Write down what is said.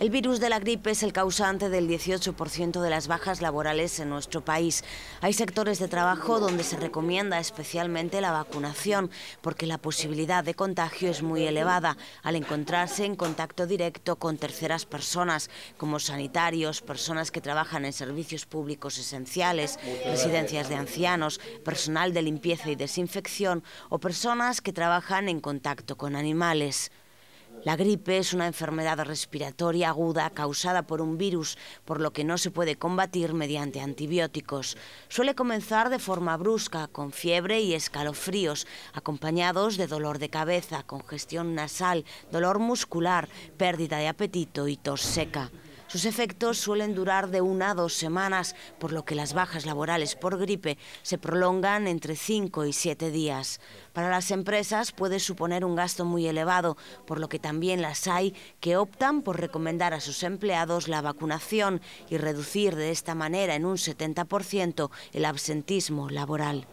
El virus de la gripe es el causante del 18% de las bajas laborales en nuestro país. Hay sectores de trabajo donde se recomienda especialmente la vacunación, porque la posibilidad de contagio es muy elevada al encontrarse en contacto directo con terceras personas, como sanitarios, personas que trabajan en servicios públicos esenciales, residencias de ancianos, personal de limpieza y desinfección o personas que trabajan en contacto con animales. La gripe es una enfermedad respiratoria aguda causada por un virus, por lo que no se puede combatir mediante antibióticos. Suele comenzar de forma brusca, con fiebre y escalofríos, acompañados de dolor de cabeza, congestión nasal, dolor muscular, pérdida de apetito y tos seca. Sus efectos suelen durar de una a dos semanas, por lo que las bajas laborales por gripe se prolongan entre cinco y siete días. Para las empresas puede suponer un gasto muy elevado, por lo que también las hay que optan por recomendar a sus empleados la vacunación y reducir de esta manera en un 70% el absentismo laboral.